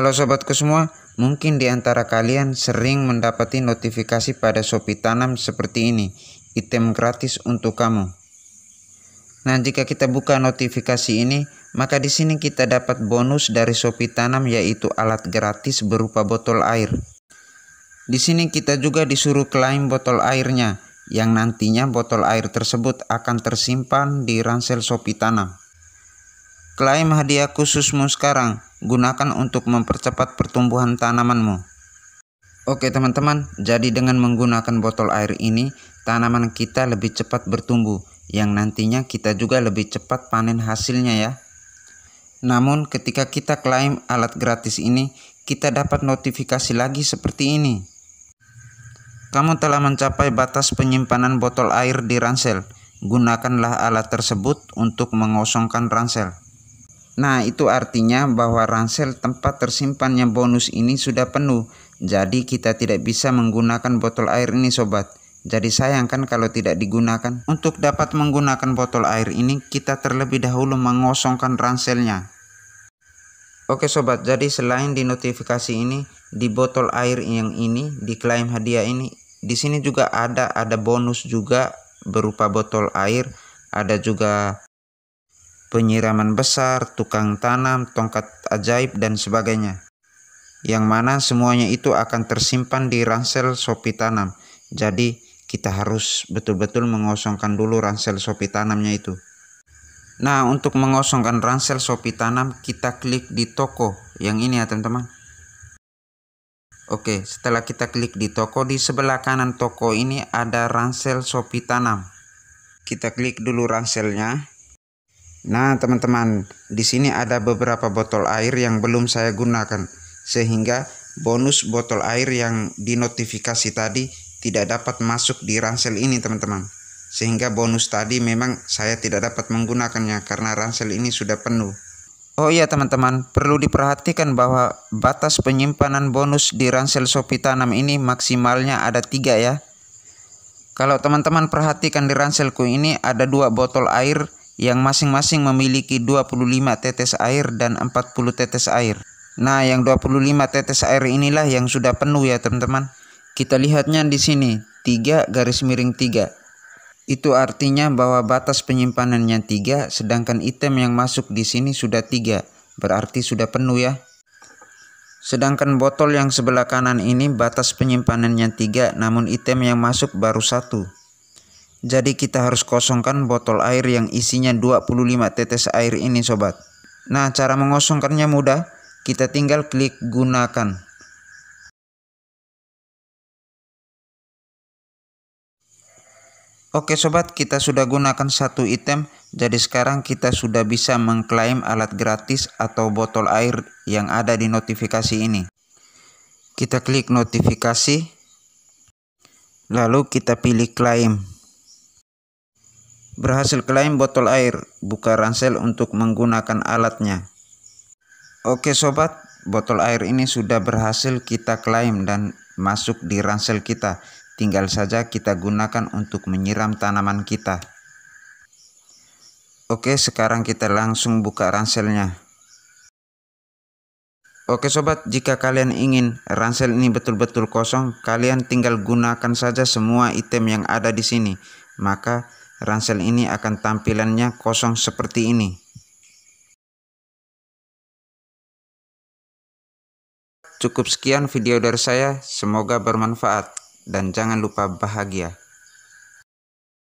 Halo sobatku semua, mungkin di antara kalian sering mendapati notifikasi pada Shopee Tanam seperti ini, item gratis untuk kamu. Nah, jika kita buka notifikasi ini, maka di sini kita dapat bonus dari Shopee Tanam yaitu alat gratis berupa botol air. Di sini kita juga disuruh klaim botol airnya, yang nantinya botol air tersebut akan tersimpan di ransel Shopee Tanam. Klaim hadiah khususmu sekarang, gunakan untuk mempercepat pertumbuhan tanamanmu. Oke teman-teman, jadi dengan menggunakan botol air ini, tanaman kita lebih cepat bertumbuh, yang nantinya kita juga lebih cepat panen hasilnya ya. Namun ketika kita klaim alat gratis ini, kita dapat notifikasi lagi seperti ini. Kamu telah mencapai batas penyimpanan botol air di ransel. Gunakanlah alat tersebut untuk mengosongkan ransel. Nah, itu artinya bahwa ransel tempat tersimpannya bonus ini sudah penuh. Jadi kita tidak bisa menggunakan botol air ini sobat. Jadi sayang kan kalau tidak digunakan. Untuk dapat menggunakan botol air ini kita terlebih dahulu mengosongkan ranselnya. Oke sobat, jadi selain di notifikasi ini, di botol air yang ini, di klaim hadiah ini, di sini juga ada ada bonus juga berupa botol air, ada juga penyiraman besar, tukang tanam, tongkat ajaib, dan sebagainya. Yang mana semuanya itu akan tersimpan di ransel sopi tanam. Jadi kita harus betul-betul mengosongkan dulu ransel sopi tanamnya itu. Nah untuk mengosongkan ransel sopi tanam kita klik di toko yang ini ya teman-teman. Oke setelah kita klik di toko di sebelah kanan toko ini ada ransel sopi tanam. Kita klik dulu ranselnya Nah, teman-teman, di sini ada beberapa botol air yang belum saya gunakan sehingga bonus botol air yang dinotifikasi tadi tidak dapat masuk di ransel ini, teman-teman. Sehingga bonus tadi memang saya tidak dapat menggunakannya karena ransel ini sudah penuh. Oh iya teman-teman, perlu diperhatikan bahwa batas penyimpanan bonus di ransel Shopee Tanam ini maksimalnya ada tiga ya. Kalau teman-teman perhatikan di ranselku ini ada dua botol air yang masing-masing memiliki 25 tetes air dan 40 tetes air. Nah, yang 25 tetes air inilah yang sudah penuh ya, teman-teman. Kita lihatnya di sini, 3 garis miring 3. Itu artinya bahwa batas penyimpanannya 3, sedangkan item yang masuk di sini sudah 3, berarti sudah penuh ya. Sedangkan botol yang sebelah kanan ini batas penyimpanannya 3, namun item yang masuk baru 1. Jadi kita harus kosongkan botol air yang isinya 25 tetes air ini sobat. Nah cara mengosongkannya mudah, kita tinggal klik gunakan. Oke sobat, kita sudah gunakan satu item, jadi sekarang kita sudah bisa mengklaim alat gratis atau botol air yang ada di notifikasi ini. Kita klik notifikasi, lalu kita pilih klaim berhasil klaim botol air, buka ransel untuk menggunakan alatnya. Oke sobat, botol air ini sudah berhasil kita klaim dan masuk di ransel kita. Tinggal saja kita gunakan untuk menyiram tanaman kita. Oke, sekarang kita langsung buka ranselnya. Oke sobat, jika kalian ingin ransel ini betul-betul kosong, kalian tinggal gunakan saja semua item yang ada di sini. Maka ransel ini akan tampilannya kosong seperti ini. Cukup sekian video dari saya, semoga bermanfaat dan jangan lupa bahagia.